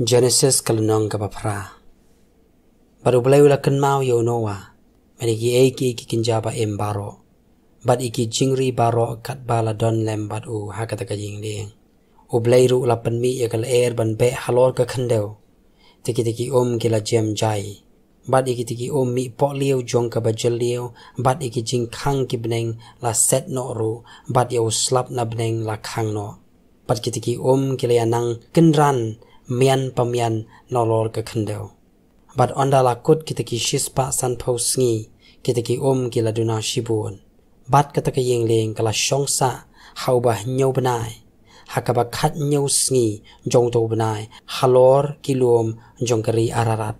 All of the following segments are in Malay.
Genesis kalunong kapapra. Baru belai ula kenmau ya unowa. Meniki eiki iki kinjaba em baro. Bat iki jingri baro kat bala don lem bat u hakata kajing liang. U belai ru ula penmi ya kal air ban be halor ke kendew. Tiki tiki om gila jem jai. Bat iki tiki om mi pok liu jong ke bajel liu. Bat iki jing kang ki beneng la set no ru. Bat ya u slap na beneng la kang no. Bat kitiki om gila ya nang kendran. Bat mian pamian nolor ke kendel. Bat onda lakut kita ki shispa san pau sengi, kita ki um gila duna shibuun. Bat kata ke yeng leng kala syongsa hau bah nyau benai, hakaba kat nyau sengi jong tau benai, halor kilum jong keri ararat.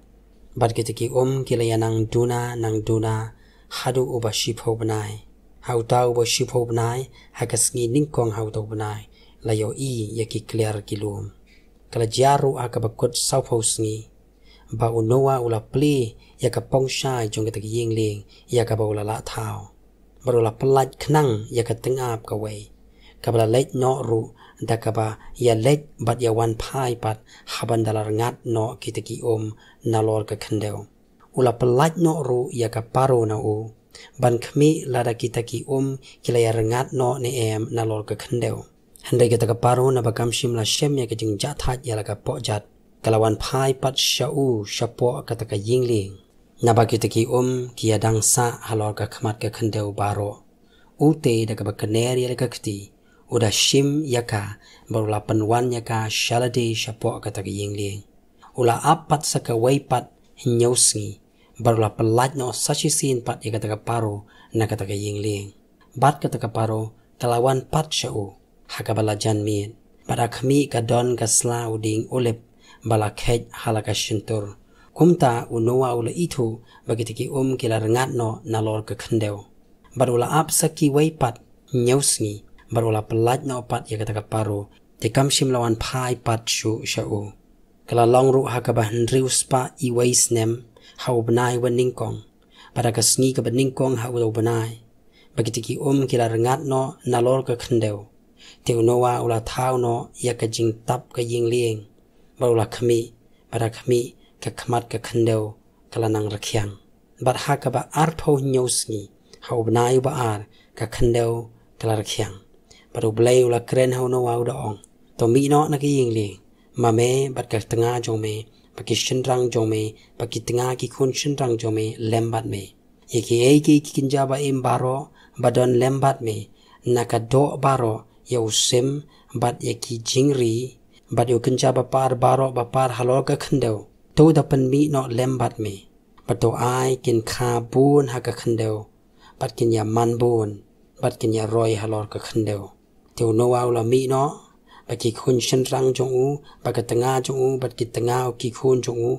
Bat kita ki um gila ya nang duna nang duna hadu ubah shibu benai. Hau tau ubah shibu benai, haka sengi ningkong hau tau benai, layo i yaki clear kilum kalajaru a kabakut south house ni ba unowa ula pli ya ka pong shai jong ka ying ling ya ka ba ula la thao ba ula plat knang ya ka teng ap ka wei ka ba lek no ru da ka ba ya lek bat ya wan pai pat haban dalar ngat no kitaki om na lor ka khandeo ula plat no ru ya ka paro na u ban khmi la da kitaki om kila ya rengat no ne em na lor ka khandeo anda kita ke paru na bakam shim la shem ya ke jing jat hat ya la ke po jat. Kalawan pai pat shau shapo kata ke ying ling. Na bagi te ki um ki adang ya sa halor ke kemat ke kendeu baro. Ute da ke bakener ya la ke kti. Uda shim ya ka barula penwan ya ka shalade shapo kata ke ying ling. Ula apat sa ke wei pat hinyausi. Barula pelat no sashi sin pat ya kata ke paru na kata ke ying ling. Bat kata ke paru kalawan pat shau hakabala janmin parakhmi ka don ka sla uding ulep bala khej hala ka shintur kumta unowa ula ithu bagitiki um kila rangat no nalor ka khandeo barula apsa ki waipat nyausngi barula pelat no pat ya kata ka paru te kam shimlawan phai pat shu shau kala longru hakaba hndriu spa i wais nem hau bnai wening kong pada ka sngi ka bening kong hau do bnai bagitiki um kila rangat no nalor ka khandeo เทวโนวาอุลาเท้าเนาะยากจิงตับก็ยิงเลี้ยงบารุลาคมีบาราคมีกับขมัดกับคันเดวกับลานังระเคียงบัดฮากับอาร์พาวนิโอสกีเขาบนายุบอาร์กับคันเดวกับลาระเคียงบารุเบลอุลาเครนเฮาโนวาอุดอองตอมีเนาะนักยิงเลี้ยงมาเมบัดกับตั้งอาจงเมปกิชันรังจงเมปกิตั้งอากิคนชันรังจงเมเลมบัดเมยี่กี้ไอ้กี้กินจาบะเอ็มบารอบัดอนเลมบัดเมนักดอบารอ ya usim bat ya ki jingri bat yo kencha ba par baro ba par halor ka khandeu to da pan mi no lem bat me bat to ai kin kha bun ha ka khandeu bat kin ya man bun bat kin ya roi halor ka khandeu te no wa la mi no ba ki khun shin rang jong u ba ka tanga jong u bat ki tanga u ki khun jong u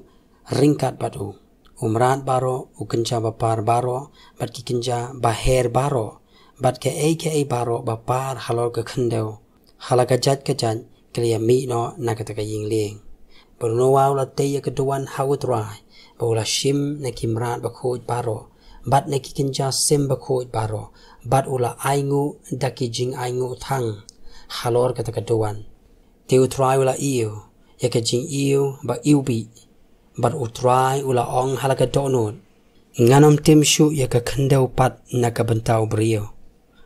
ring kat bat u umran baro u kencha ba par baro bat ki kencha ba her baro bat ke ai ke ai baro ba par halo ke khandeo hala ga jat ke jan kliya mi no na ka ka ying leng bur no wa la te ye ya ke tuan hawo e trai bo la shim na kim ran ba khoj baro bat na ki kin ja sem ba khoj baro bat ula ai ngu da ki jing ai ngu thang halo ka ta ka tuan te u trai ula iu ye ya ke jing iu ba iu bi bat u trai ula ong hala ka tonun nganom tim shu ye ya ka khandeo pat na ka bantau brio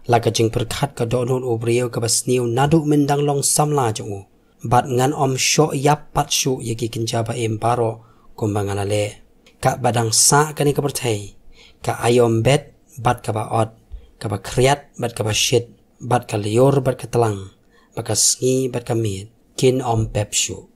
lakajing perkhat ka do non ubriyo ka basniu nadu mendang long samla jo bat ngan om sho yap pat shu yegi kinja ba em paro kumbangala le ka badang sa ka ni ka perthai ka ayom bet bat ka ba ot ka ba kriat bat ka ba shit bat ka lior bat ka telang bat ka sngi bat ka mit kin om pep shu